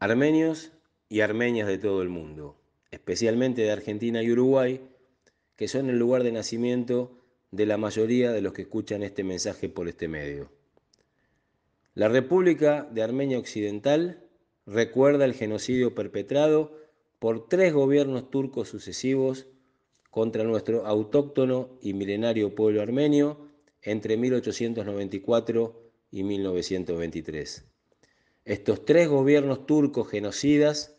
Armenios y armenias de todo el mundo, especialmente de Argentina y Uruguay, que son el lugar de nacimiento de la mayoría de los que escuchan este mensaje por este medio. La República de Armenia Occidental recuerda el genocidio perpetrado por tres gobiernos turcos sucesivos contra nuestro autóctono y milenario pueblo armenio entre 1894 y 1923. Estos tres gobiernos turcos genocidas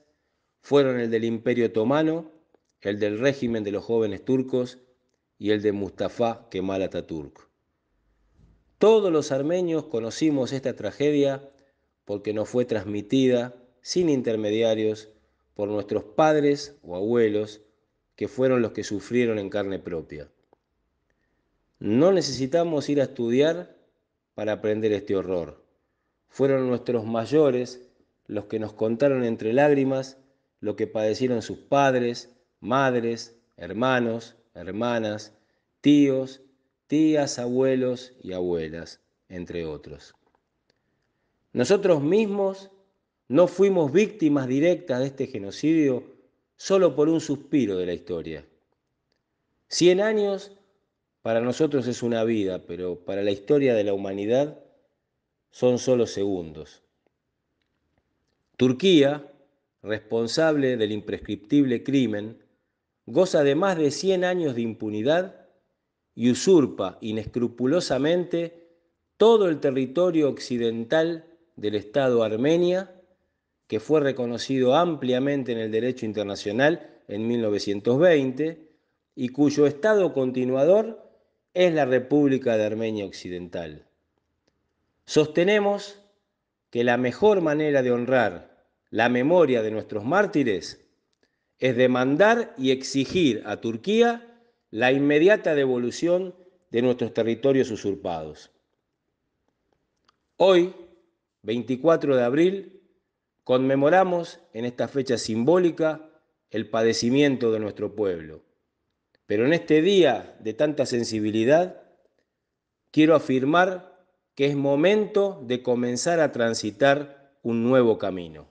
fueron el del Imperio Otomano, el del régimen de los jóvenes turcos y el de Mustafa Kemal Atatürk. Todos los armenios conocimos esta tragedia porque nos fue transmitida sin intermediarios por nuestros padres o abuelos que fueron los que sufrieron en carne propia. No necesitamos ir a estudiar para aprender este horror. Fueron nuestros mayores los que nos contaron entre lágrimas lo que padecieron sus padres, madres, hermanos, hermanas, tíos, tías, abuelos y abuelas, entre otros. Nosotros mismos no fuimos víctimas directas de este genocidio solo por un suspiro de la historia. Cien años para nosotros es una vida, pero para la historia de la humanidad son solo segundos. Turquía, responsable del imprescriptible crimen, goza de más de 100 años de impunidad y usurpa inescrupulosamente todo el territorio occidental del Estado Armenia, que fue reconocido ampliamente en el derecho internacional en 1920 y cuyo Estado continuador es la República de Armenia Occidental. Sostenemos que la mejor manera de honrar la memoria de nuestros mártires es demandar y exigir a Turquía la inmediata devolución de nuestros territorios usurpados. Hoy, 24 de abril, conmemoramos en esta fecha simbólica el padecimiento de nuestro pueblo. Pero en este día de tanta sensibilidad, quiero afirmar que es momento de comenzar a transitar un nuevo camino.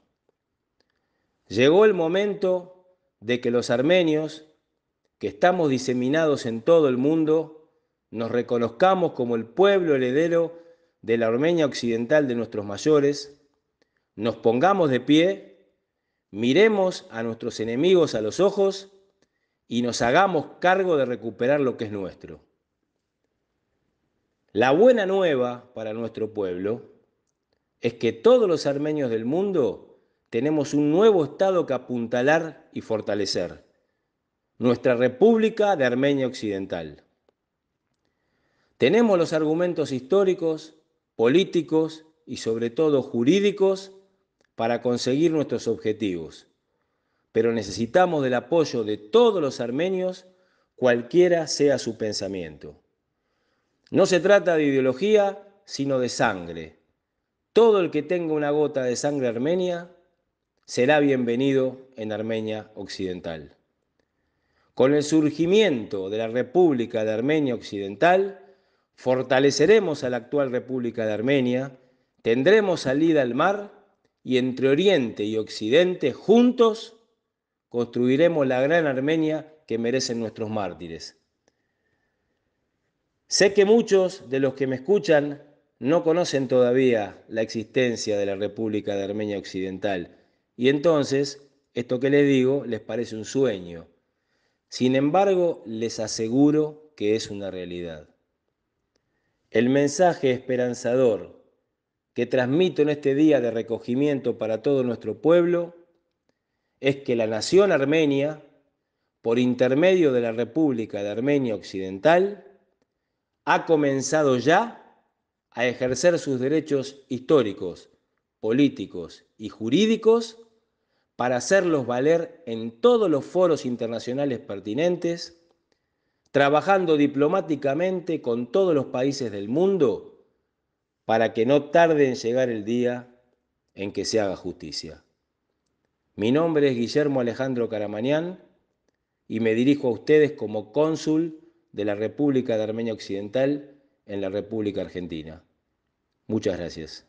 Llegó el momento de que los armenios, que estamos diseminados en todo el mundo, nos reconozcamos como el pueblo heredero de la Armenia occidental de nuestros mayores, nos pongamos de pie, miremos a nuestros enemigos a los ojos y nos hagamos cargo de recuperar lo que es nuestro. La buena nueva para nuestro pueblo es que todos los armenios del mundo tenemos un nuevo Estado que apuntalar y fortalecer, nuestra República de Armenia Occidental. Tenemos los argumentos históricos, políticos y sobre todo jurídicos para conseguir nuestros objetivos, pero necesitamos del apoyo de todos los armenios, cualquiera sea su pensamiento. No se trata de ideología, sino de sangre. Todo el que tenga una gota de sangre armenia será bienvenido en Armenia Occidental. Con el surgimiento de la República de Armenia Occidental, fortaleceremos a la actual República de Armenia, tendremos salida al mar y entre Oriente y Occidente juntos construiremos la gran Armenia que merecen nuestros mártires. Sé que muchos de los que me escuchan no conocen todavía la existencia de la República de Armenia Occidental y entonces esto que les digo les parece un sueño. Sin embargo, les aseguro que es una realidad. El mensaje esperanzador que transmito en este día de recogimiento para todo nuestro pueblo es que la nación armenia, por intermedio de la República de Armenia Occidental, ha comenzado ya a ejercer sus derechos históricos, políticos y jurídicos para hacerlos valer en todos los foros internacionales pertinentes, trabajando diplomáticamente con todos los países del mundo para que no tarde en llegar el día en que se haga justicia. Mi nombre es Guillermo Alejandro Caramañán y me dirijo a ustedes como cónsul de la República de Armenia Occidental en la República Argentina. Muchas gracias.